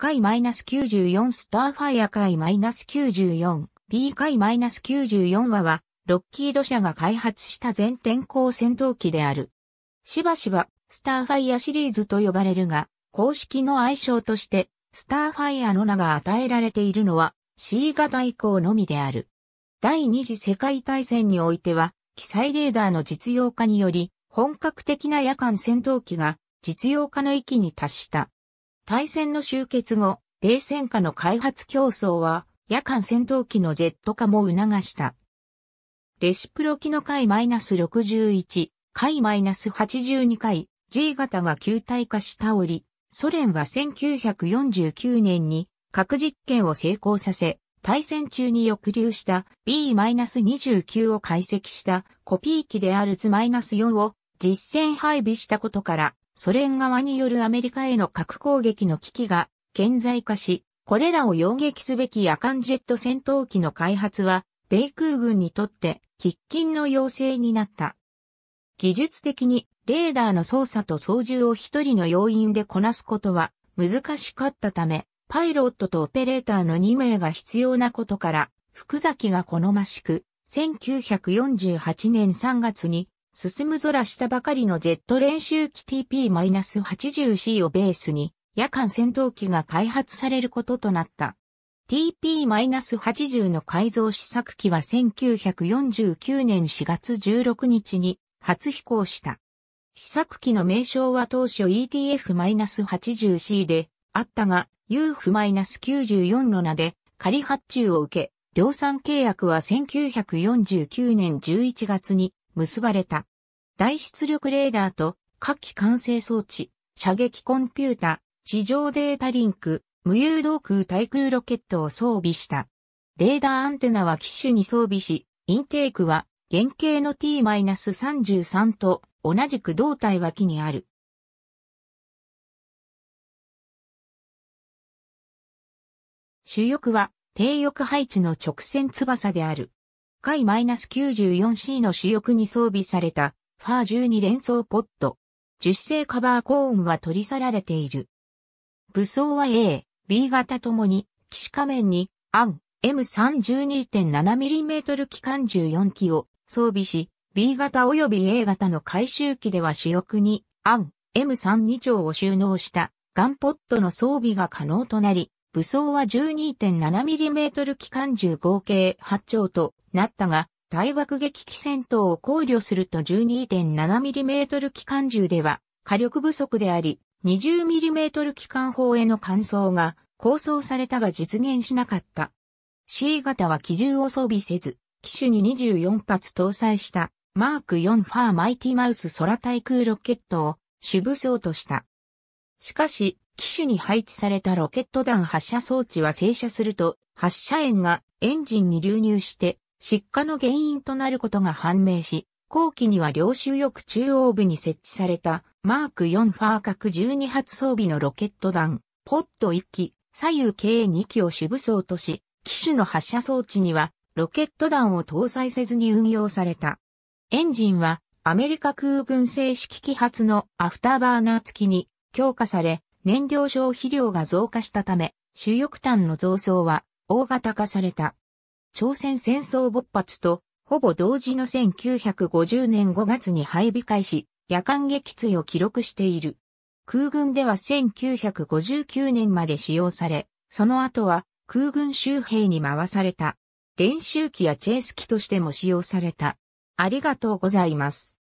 回 -94 スターファイア回 -94、B 回 -94 話は、ロッキード社が開発した全天候戦闘機である。しばしば、スターファイアシリーズと呼ばれるが、公式の愛称として、スターファイアの名が与えられているのは、C 型以降のみである。第二次世界大戦においては、記載レーダーの実用化により、本格的な夜間戦闘機が実用化の域に達した。対戦の終結後、冷戦下の開発競争は、夜間戦闘機のジェット化も促した。レシプロ機の回 -61、回 -82 回、G 型が球体化した折、ソ連は1949年に核実験を成功させ、対戦中に抑留した B-29 を解析したコピー機である図 -4 を実戦配備したことからソ連側によるアメリカへの核攻撃の危機が顕在化し、これらを擁撃すべき夜間ジェット戦闘機の開発は、米空軍にとって喫緊の要請になった。技術的にレーダーの操作と操縦を一人の要員でこなすことは難しかったため、パイロットとオペレーターの2名が必要なことから、福崎が好ましく、1948年3月に進む空したばかりのジェット練習機 TP-80C をベースに、夜間戦闘機が開発されることとなった。TP-80 の改造試作機は1949年4月16日に初飛行した。試作機の名称は当初 ETF-80C であったが、UF-94 の名で仮発注を受け、量産契約は1949年11月に結ばれた。大出力レーダーと火器管制装置、射撃コンピュータ、地上データリンク、無誘導空対空ロケットを装備した。レーダーアンテナは機種に装備し、インテークは原型の T-33 と同じく胴体はにある。主翼は低翼配置の直線翼である。回 -94C の主翼に装備されたファー12連装ポット。樹脂製カバーコーンは取り去られている。武装は A、B 型ともに、騎士仮面に、アン、M312.7mm 機関14機を装備し、B 型及び A 型の回収機では主翼に、アン、M32 丁を収納したガンポットの装備が可能となり、武装は 12.7mm 機関銃合計8丁となったが、対爆撃機戦闘を考慮すると 12.7mm 機関銃では火力不足であり、20mm 機関砲への換装が構想されたが実現しなかった。C 型は機銃を装備せず、機種に24発搭載したマーク4ファーマイティマウス空対空ロケットを主武装とした。しかし、機種に配置されたロケット弾発射装置は静射すると、発射炎がエンジンに流入して失火の原因となることが判明し、後期には領収翼中央部に設置されたマーク4ファー角12発装備のロケット弾、ポット1機、左右計2機を主武装とし、機種の発射装置にはロケット弾を搭載せずに運用された。エンジンはアメリカ空軍正式機発のアフターバーナー付きに強化され、燃料消費量が増加したため、主翼端の増装は大型化された。朝鮮戦争勃発と、ほぼ同時の1950年5月に配備開始、夜間撃墜を記録している。空軍では1959年まで使用され、その後は空軍周辺に回された。練習機やチェイス機としても使用された。ありがとうございます。